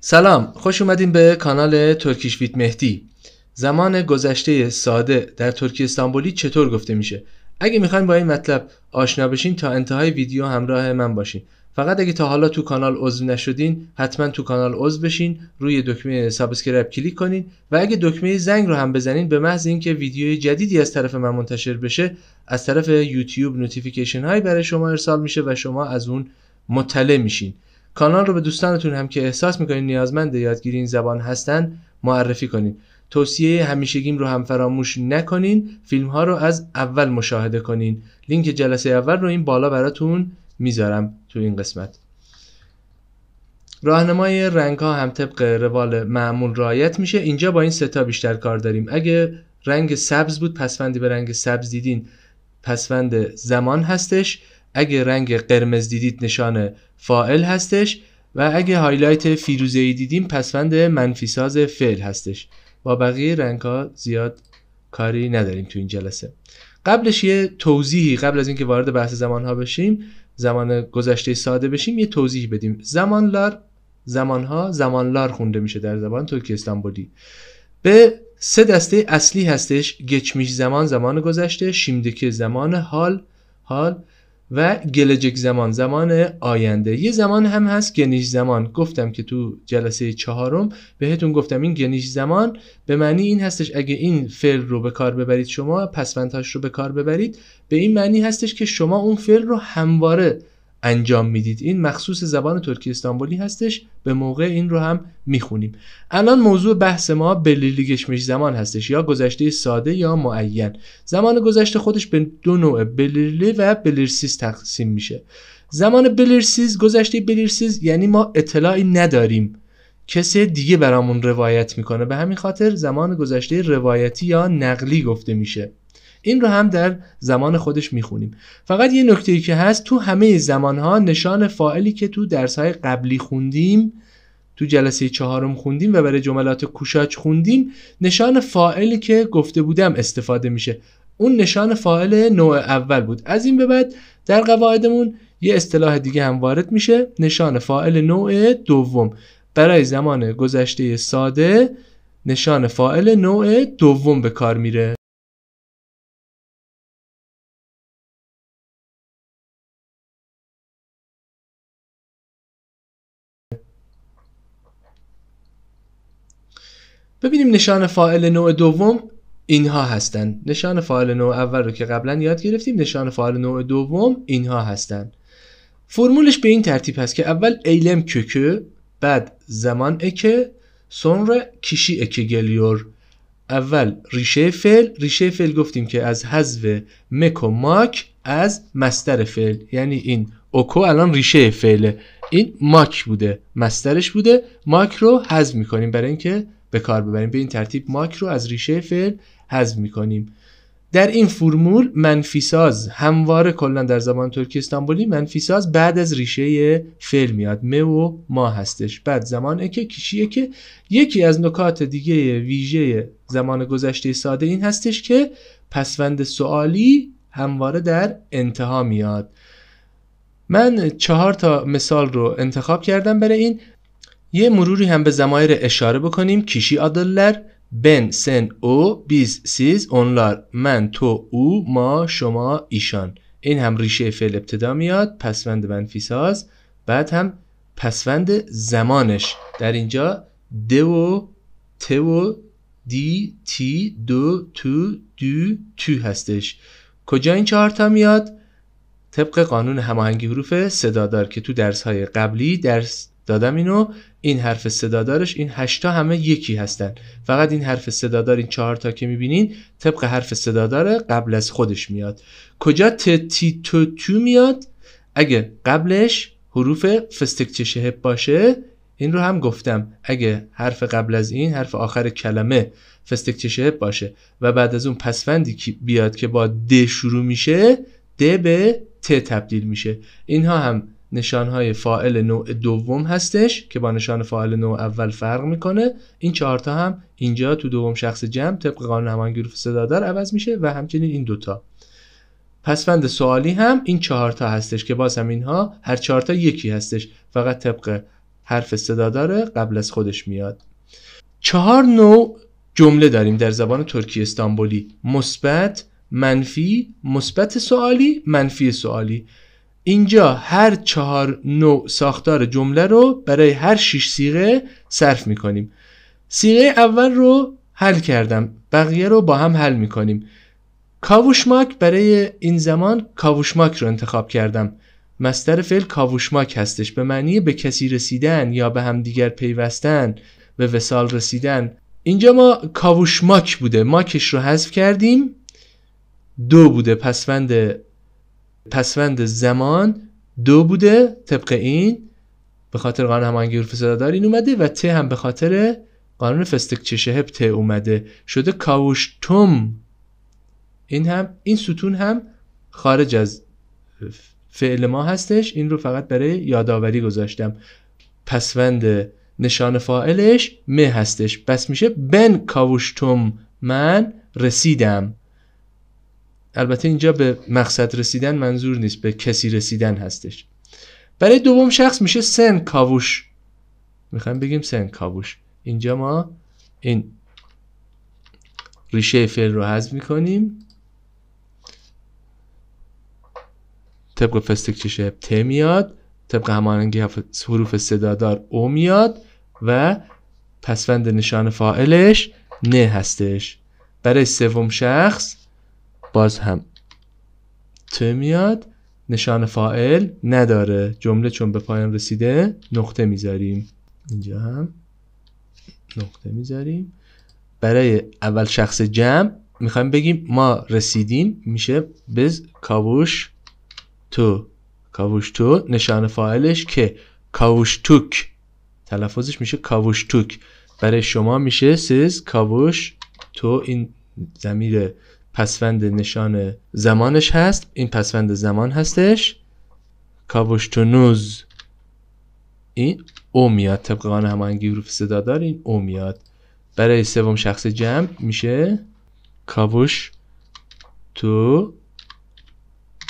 سلام خوش اومدین به کانال ترکیش ویت مهدی زمان گذشته ساده در ترکی استانبولی چطور گفته میشه اگه میخواین با این مطلب آشنا بشین تا انتهای ویدیو همراه من باشین فقط اگه تا حالا تو کانال عضو نشدین حتما تو کانال عضو بشین روی دکمه سابسکرایب کلیک کنین و اگه دکمه زنگ رو هم بزنین به محض اینکه ویدیو جدیدی از طرف من منتشر بشه از طرف یوتیوب نوتیفیکیشن هایی برای شما ارسال میشه و شما از اون مطلع میشین کانال رو به دوستانتون هم که احساس میکنین نیازمند یادگیری این زبان هستن معرفی کنین توصیه همیشگیم رو هم فراموش نکنین فیلم ها رو از اول مشاهده کنین لینک جلسه اول رو این بالا براتون میذارم تو این قسمت راهنمای رنگ ها هم طبق روال معمول رایت میشه اینجا با این ستا بیشتر کار داریم اگه رنگ سبز بود پسفندی به رنگ سبز دیدین پسفند زمان هستش اگه رنگ قرمز دیدید نشان فائل هستش و اگه هایلایت فیروزه ای دیدیم پسوند منفی ساز فعل هستش با بقیه رنگ ها زیاد کاری نداریم تو این جلسه قبلش یه توضیحی قبل از اینکه وارد بحث زمان ها بشیم زمان گذشته ساده بشیم یه توضیح بدیم زمان لار زمان ها زمان لار خونده میشه در زبان ترکی استانبولی به سه دسته اصلی هستش گچمیش زمان زمان گذشته شیمدکه زمان حال حال و گلجک زمان زمان آینده یه زمان هم هست گنیش زمان گفتم که تو جلسه چهارم بهتون گفتم این گنیش زمان به معنی این هستش اگه این فعل رو به کار ببرید شما پسوندهاش رو به کار ببرید به این معنی هستش که شما اون فعل رو همواره انجام میدید این مخصوص زبان ترکی استانبولی هستش به موقع این رو هم میخونیم الان موضوع بحث ما بلیلی گشمش زمان هستش یا گذشته ساده یا معین زمان گذشته خودش به دو نوع بلیلی و بلیرسیز تقسیم میشه زمان بلیرسیز گذشته بلیرسیز یعنی ما اطلاعی نداریم کسی دیگه برامون روایت میکنه به همین خاطر زمان گذشته روایتی یا نقلی گفته میشه این رو هم در زمان خودش میخونیم فقط یه نکته که هست تو همه زمانها نشان فاعلی که تو درسهای قبلی خوندیم تو جلسه چهارم خوندیم و برای جملات کوشاچ خوندیم نشان فائلی که گفته بودم استفاده میشه اون نشان فائل نوع اول بود از این به بعد در قواعدمون یه اصطلاح دیگه هم وارد میشه نشان فائل نوع دوم برای زمان گذشته ساده نشان فائل نوع دوم به کار میره ببینیم نشان فاعل نوع دوم اینها هستند نشان فاعل نوع اول رو که قبلا یاد گرفتیم نشان فاعل نوع دوم اینها هستند فرمولش به این ترتیب هست که اول ایلم کوکو بعد زمان اکه sonra کشی اکه گلیور اول ریشه فعل ریشه فعل گفتیم که از حذف مک و ماک از مستر فعل یعنی این اوکو الان ریشه فعله این ماک بوده مسترش بوده ماک رو حذف میکنیم برای اینکه به کار ببریم به این ترتیب ماک رو از ریشه فعل حذف میکنیم در این فرمول منفی ساز همواره کلا در زبان ترکی استانبولی منفی ساز بعد از ریشه فعل میاد م و ما هستش بعد زمان که کیشیه که یکی از نکات دیگه ویژه زمان گذشته ساده این هستش که پسوند سوالی همواره در انتها میاد من چهار تا مثال رو انتخاب کردم برای این یه مروری هم به زمایر اشاره بکنیم کیشی آدلر بن سن او بیز سیز اونلار من تو او ما شما ایشان این هم ریشه فعل ابتدا میاد پسوند منفی ساز بعد هم پسوند زمانش در اینجا دو و و دی تی دو تو دو تو هستش کجا این چهار میاد طبق قانون هماهنگی حروف صدادار که تو درس های قبلی درس دادم اینو این حرف صدادارش این هشتا همه یکی هستن فقط این حرف صدادار این چهار تا که میبینین طبق حرف صدادار قبل از خودش میاد کجا ت تی تو تو میاد اگه قبلش حروف فستکچه شهب باشه این رو هم گفتم اگه حرف قبل از این حرف آخر کلمه فستکچه شهب باشه و بعد از اون پسفندی بیاد که با د شروع میشه د به ت تبدیل میشه اینها هم نشانهای فاعل نوع دوم هستش که با نشان فائل نوع اول فرق میکنه این چهارتا هم اینجا تو دوم شخص جمع طبق قانون همانگیروف صدادار عوض میشه و همچنین این دوتا پسفند سوالی هم این چهارتا هستش که باز هم اینها هر چهارتا یکی هستش فقط طبق حرف صدادار قبل از خودش میاد چهار نوع جمله داریم در زبان ترکی استانبولی مثبت منفی مثبت سوالی منفی سوالی اینجا هر چهار نوع ساختار جمله رو برای هر شش سیغه صرف میکنیم سیغه اول رو حل کردم بقیه رو با هم حل میکنیم کاوشماک برای این زمان کاوشماک رو انتخاب کردم مستر فعل کاوشماک هستش به معنی به کسی رسیدن یا به همدیگر پیوستن به وسال رسیدن اینجا ما کاوشماک بوده ماکش رو حذف کردیم دو بوده پسوند پسوند زمان دو بوده طبق این به خاطر قانون همانگی حروف این اومده و ت هم به خاطر قانون فستک چشهب ت اومده شده کاوشتم این هم این ستون هم خارج از فعل ما هستش این رو فقط برای یادآوری گذاشتم پسوند نشان فائلش مه هستش بس میشه بن کاوشتم من رسیدم البته اینجا به مقصد رسیدن منظور نیست به کسی رسیدن هستش برای دوم شخص میشه سن کاوش میخوایم بگیم سن کاوش اینجا ما این ریشه فعل رو حذف میکنیم طبق فستک چشه ت میاد طبق همانگی حروف صدادار او میاد و پسوند نشان فائلش نه هستش برای سوم شخص باز هم تو میاد نشان فائل نداره جمله چون به پایان رسیده نقطه میذاریم اینجا هم نقطه میذاریم برای اول شخص جمع میخوایم بگیم ما رسیدیم میشه بز کاوش تو کاوش تو نشان فاعلش که کاوش توک تلفظش میشه کاوش توک برای شما میشه سیز کاوش تو این زمینه پسوند نشان زمانش هست این پسوند زمان هستش کاوشتونوز این او میاد طبق قانون هماهنگی حروف دار این او میاد برای سوم شخص جمع میشه کاوش تو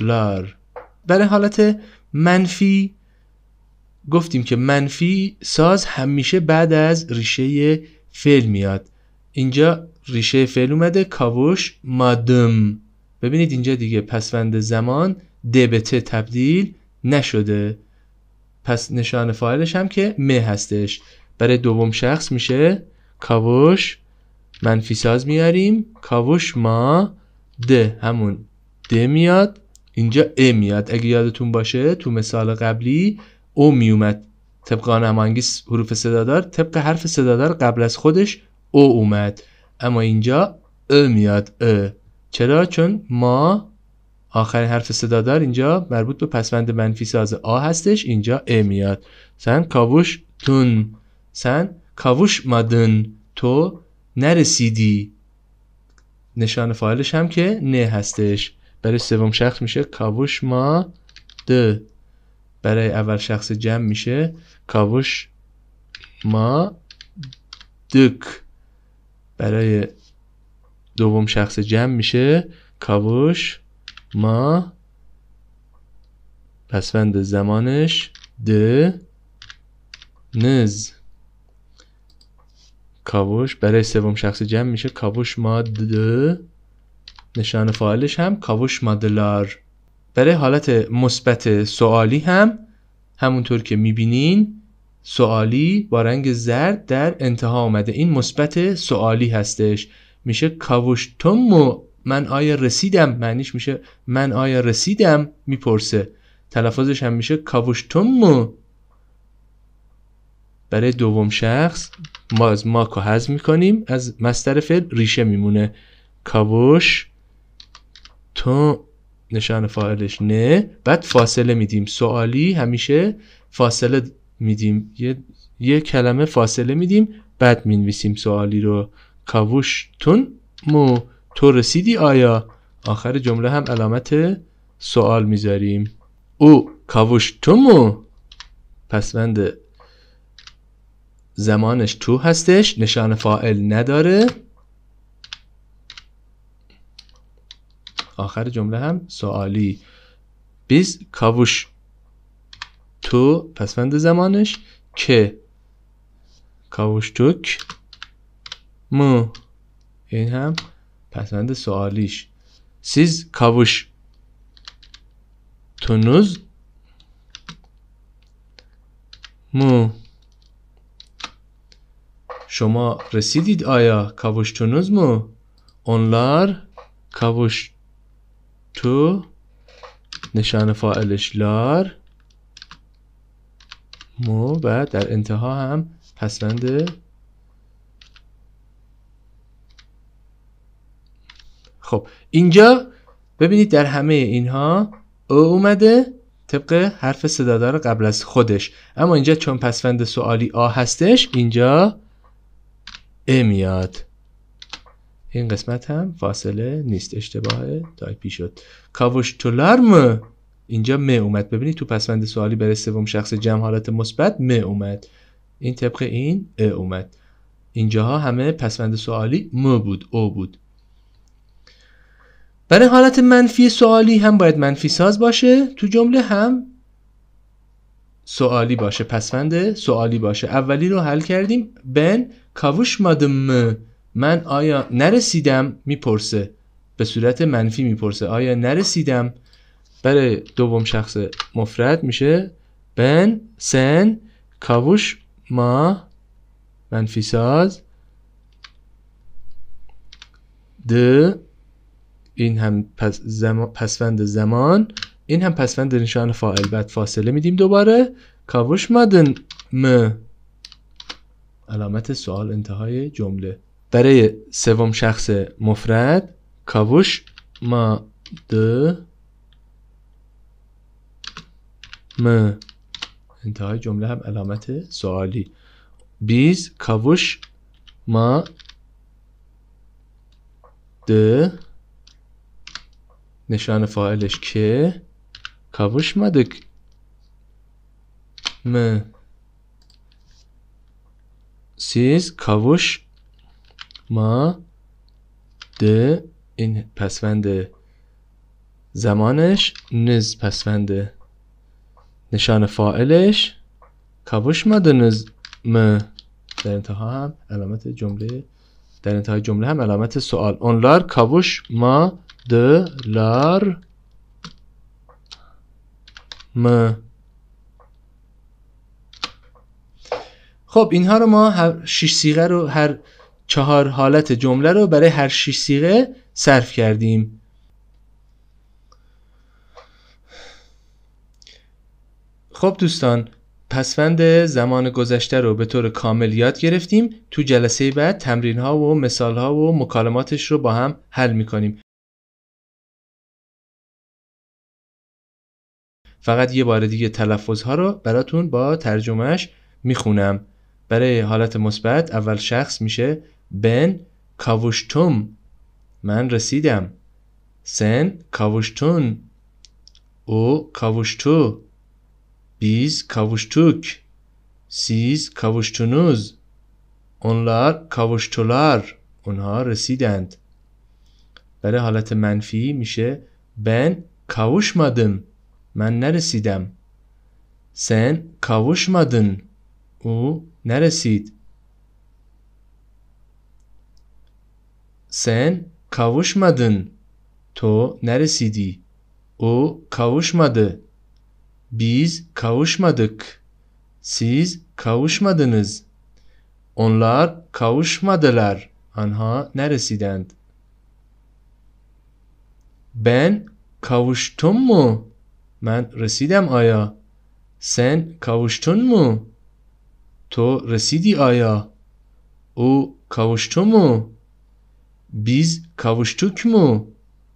لار برای حالت منفی گفتیم که منفی ساز همیشه بعد از ریشه فعل میاد اینجا ریشه فعل اومده کاوش مادم ببینید اینجا دیگه پسوند زمان د به ت تبدیل نشده پس نشان فاعلش هم که م هستش برای دوم شخص میشه کاوش منفی ساز میاریم کاوش ما د همون د میاد اینجا ا میاد اگه یادتون باشه تو مثال قبلی او میومد طبق آن همانگی حروف صدادار طبق حرف صدادار قبل از خودش او اومد اما اینجا ا میاد چرا چون ما آخرین حرف صدادار اینجا مربوط به پسوند منفی ساز آ هستش اینجا ا میاد سن کاوش تون سن کاوش مادن تو نرسیدی نشان فاعلش هم که نه هستش برای سوم شخص میشه کاوش ما د برای اول شخص جمع میشه کاوش ما دک برای دوم شخص جمع میشه کاوش ما پسوند زمانش د نز کاوش برای سوم شخص جمع میشه کاوش د نشان فاعلش هم کاوش مادلار برای حالت مثبت سوالی هم همونطور که میبینین سوالی با رنگ زرد در انتها آمده این مثبت سوالی هستش میشه کاوشتومو من آیا رسیدم معنیش میشه من آیا رسیدم میپرسه تلفظش هم میشه کاوشتومو برای دوم شخص ما از ماکو حذف میکنیم از مستر فعل ریشه میمونه کاوش تو نشان فاعلش نه بعد فاصله میدیم سوالی همیشه فاصله میدیم یه, یه کلمه فاصله میدیم بعد مینویسیم سوالی رو کاوشتون مو تو رسیدی آیا آخر جمله هم علامت سوال میذاریم او پس پسوند زمانش تو هستش نشان فائل نداره آخر جمله هم سوالی بیز کاوش to پسفند زمانش که کاوشتوک mı این هم پسند سوالیش siz kavuştunuz mu? Şoma residid aya kavuştunuz mu? Onlar kavuştu. Nişanı failişler. مو و در انتها هم پسند خب اینجا ببینید در همه اینها او اومده طبق حرف صدادار قبل از خودش اما اینجا چون پسفند سوالی آ هستش اینجا ا میاد این قسمت هم فاصله نیست اشتباه تایپی شد کاوش تولارم اینجا م اومد ببینید تو پسوند سوالی برای سوم شخص جمع حالت مثبت م اومد این طبق این ا اومد اینجاها همه پسوند سوالی م بود او بود برای حالت منفی سوالی هم باید منفی ساز باشه تو جمله هم سوالی باشه پسوند سوالی باشه اولی رو حل کردیم بن کاوش مادم من آیا نرسیدم میپرسه به صورت منفی میپرسه آیا نرسیدم برای بله، دوم شخص مفرد میشه بن سن کاوش ما منفی ساز د این هم پس زمان، پسوند زمان این هم پسوند نشان فاعل بعد فاصله میدیم دوباره کاوش مدن م علامت سوال انتهای جمله برای سوم شخص مفرد کاوش ما د م انتهای جمله هم علامت سوالی بیز کاوش ما د نشان فاعلش که کاوش ما م سیز کاوش ما د این پسوند زمانش نز پسوند نشان فائلش کاوش مدنز م در انتها هم علامت جمله در انتهای جمله هم علامت سوال اونلار کاوش ما دلار م خب اینها رو ما هر شش سیغه رو هر چهار حالت جمله رو برای هر شش سیغه صرف کردیم خب دوستان پسوند زمان گذشته رو به طور کامل یاد گرفتیم تو جلسه بعد تمرین ها و مثال ها و مکالماتش رو با هم حل می کنیم فقط یه بار دیگه تلفظ ها رو براتون با ترجمهش می خونم برای حالت مثبت اول شخص میشه بن کاوشتوم من رسیدم سن کاوشتون او کاوشتو Biz kavuştuk. Siz kavuştunuz. Onlar kavuştular. Onlar residend. برای حالت منفی mişe? ben kavuşmadım. ben neresidem? Sen kavuşmadın. O neresid? Sen kavuşmadın. To neresiydi? O kavuşmadı. Biz kavuşmadık. Siz kavuşmadınız. Onlar kavuşmadılar. Anha neresidend? Ben kavuştum mu? Ben residem aya. Sen kavuştun mu? To residi aya. O kavuştu mu? Biz kavuştuk mu?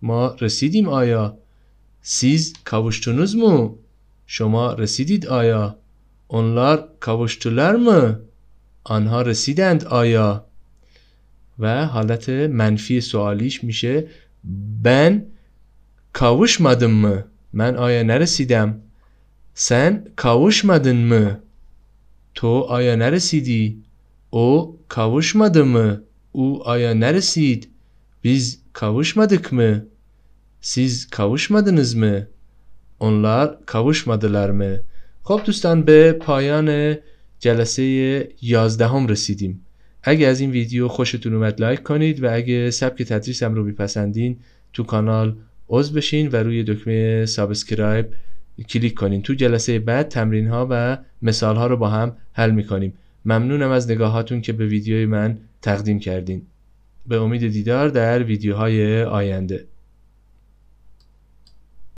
Ma residim aya. Siz kavuştunuz mu? Şoma residit aya? Onlar kavuştular mı? Anha residend aya? و حالت منفی سوالیش میشه ben kavuşmadım mı? من آیا نرسیدم؟ sen kavuşmadın mı? تو آیا نرسیدی؟ او kavuşmadı mı? او آیا نرسید؟ biz kavuşmadık mı? siz kavuşmadınız mı?'' اونلار kavuşmadılar مه. خب دوستان به پایان جلسه 11 هم رسیدیم اگه از این ویدیو خوشتون اومد لایک کنید و اگه سبک تدریسم رو میپسندین تو کانال عضو بشین و روی دکمه سابسکرایب کلیک کنین تو جلسه بعد تمرین ها و مثال ها رو با هم حل میکنیم ممنونم از نگاهاتون که به ویدیوی من تقدیم کردین به امید دیدار در ویدیوهای آینده